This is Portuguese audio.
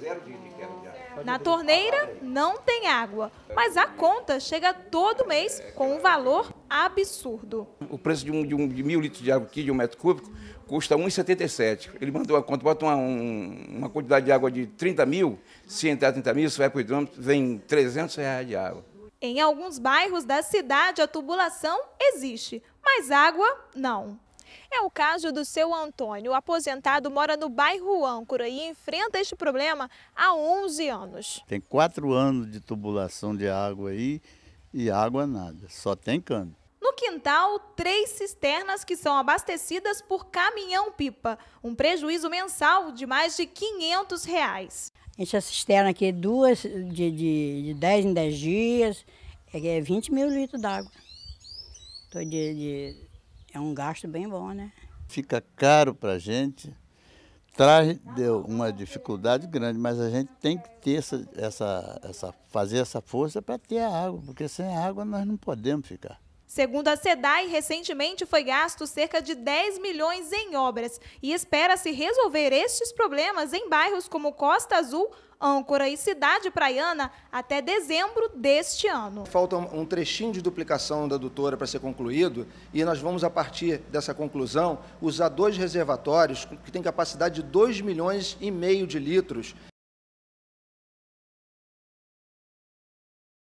zero de queda de água. Na torneira não tem água, mas a conta chega todo mês com um valor absurdo. O preço de, um, de, um, de mil litros de água aqui, de um metro cúbico, custa 1,77. Ele mandou a conta, bota uma, um, uma quantidade de água de 30 mil, se entrar 30 mil, se vai para o hidrômetro, vem 300 reais de água. Em alguns bairros da cidade, a tubulação existe, mas água não. É o caso do seu Antônio. O aposentado mora no bairro Âncora e enfrenta este problema há 11 anos. Tem quatro anos de tubulação de água aí e água nada, só tem cano. No quintal, três cisternas que são abastecidas por caminhão-pipa, um prejuízo mensal de mais de 500 reais. Essa cisterna aqui é duas, de, de, de 10 em 10 dias, é 20 é mil litros d'água. Estou de, de é um gasto bem bom, né? Fica caro para a gente, traz deu uma dificuldade grande, mas a gente tem que ter essa, essa, essa fazer essa força para ter a água, porque sem a água nós não podemos ficar. Segundo a SEDAI, recentemente foi gasto cerca de 10 milhões em obras e espera-se resolver estes problemas em bairros como Costa Azul, Âncora e Cidade Praiana até dezembro deste ano. Falta um trechinho de duplicação da doutora para ser concluído e nós vamos, a partir dessa conclusão, usar dois reservatórios que têm capacidade de 2 milhões e meio de litros